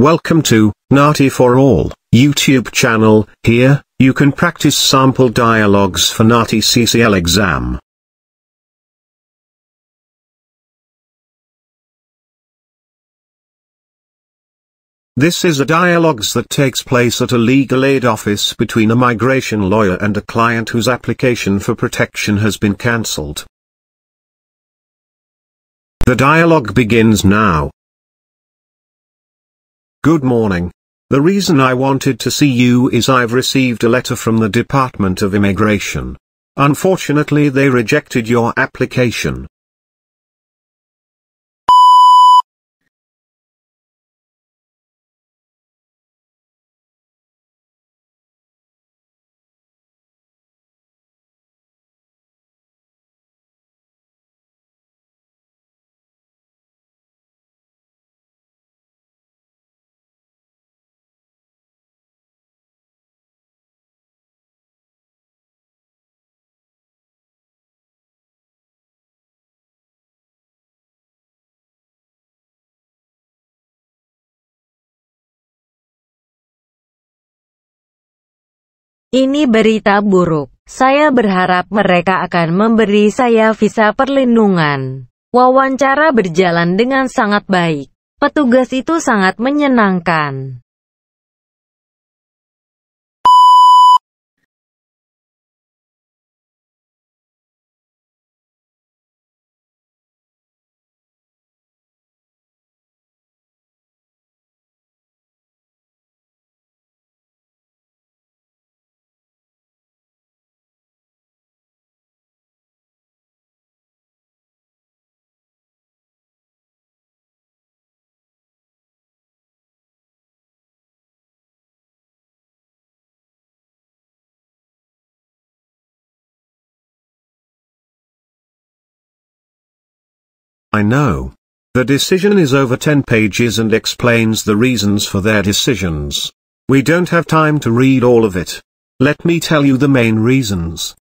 Welcome to, Nati for All, YouTube channel, here, you can practice sample dialogues for Nati CCL exam. This is a dialogues that takes place at a legal aid office between a migration lawyer and a client whose application for protection has been cancelled. The dialogue begins now. Good morning. The reason I wanted to see you is I've received a letter from the Department of Immigration. Unfortunately they rejected your application. Ini berita buruk. Saya berharap mereka akan memberi saya visa perlindungan. Wawancara berjalan dengan sangat baik. Petugas itu sangat menyenangkan. I know. The decision is over 10 pages and explains the reasons for their decisions. We don't have time to read all of it. Let me tell you the main reasons.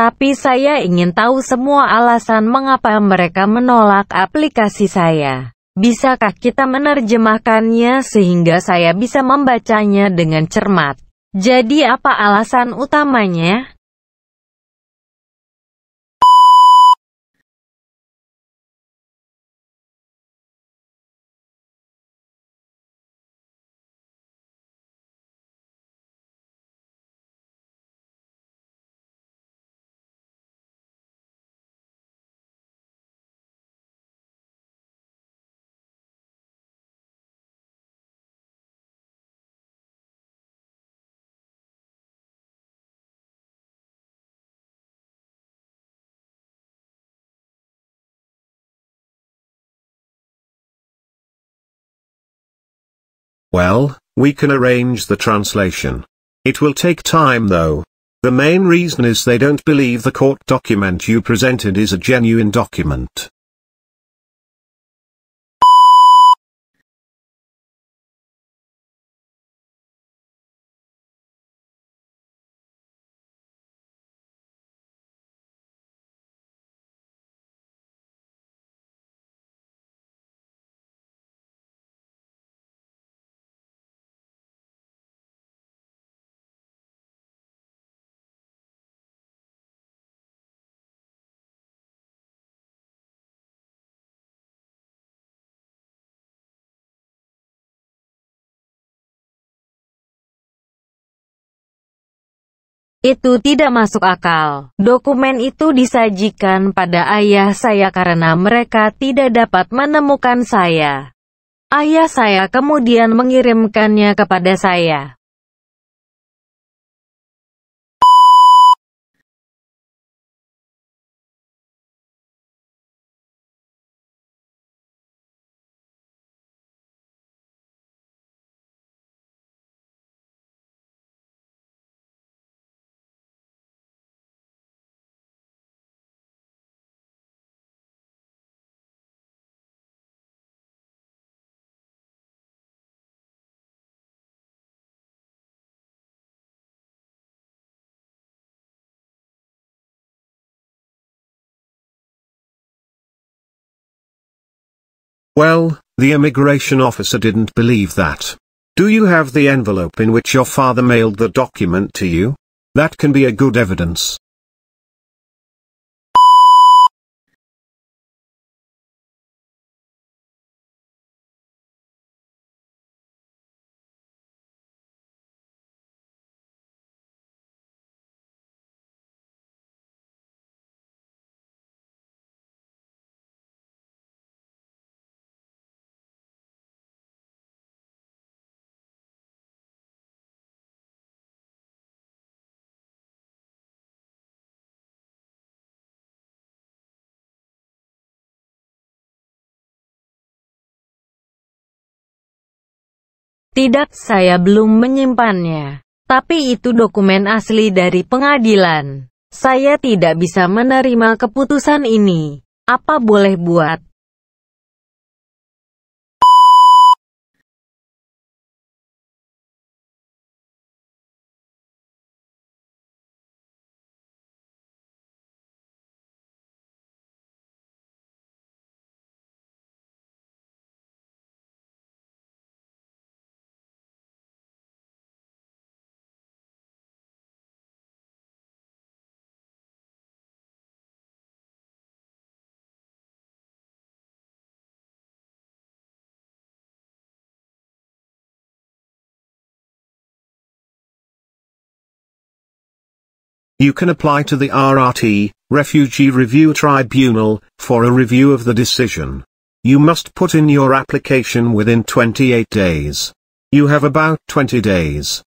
Tapi saya ingin tahu semua alasan mengapa mereka menolak aplikasi saya. Bisakah kita menerjemahkannya sehingga saya bisa membacanya dengan cermat? Jadi apa alasan utamanya? Well, we can arrange the translation. It will take time though. The main reason is they don't believe the court document you presented is a genuine document. Itu tidak masuk akal. Dokumen itu disajikan pada ayah saya karena mereka tidak dapat menemukan saya. Ayah saya kemudian mengirimkannya kepada saya. Well, the immigration officer didn't believe that. Do you have the envelope in which your father mailed the document to you? That can be a good evidence. Tidak, saya belum menyimpannya. Tapi itu dokumen asli dari pengadilan. Saya tidak bisa menerima keputusan ini. Apa boleh buat? You can apply to the RRT, Refugee Review Tribunal, for a review of the decision. You must put in your application within 28 days. You have about 20 days.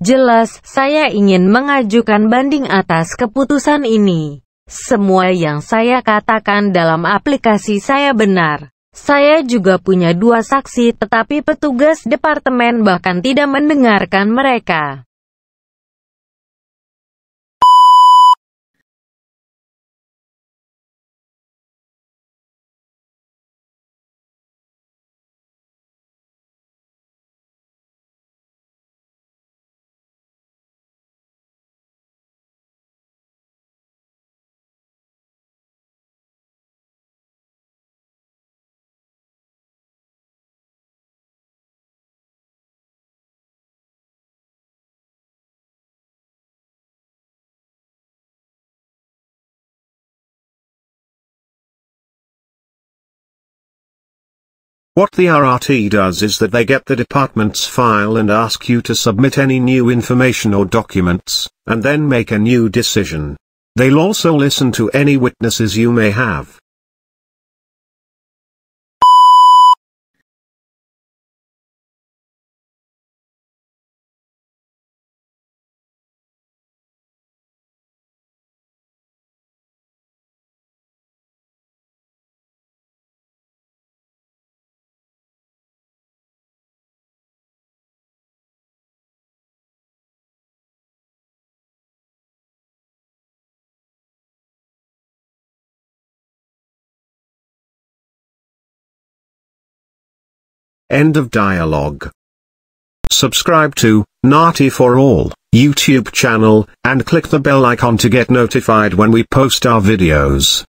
Jelas, saya ingin mengajukan banding atas keputusan ini. Semua yang saya katakan dalam aplikasi saya benar. Saya juga punya dua saksi tetapi petugas departemen bahkan tidak mendengarkan mereka. What the RRT does is that they get the department's file and ask you to submit any new information or documents, and then make a new decision. They'll also listen to any witnesses you may have. End of dialogue. Subscribe to Naughty for All YouTube channel and click the bell icon to get notified when we post our videos.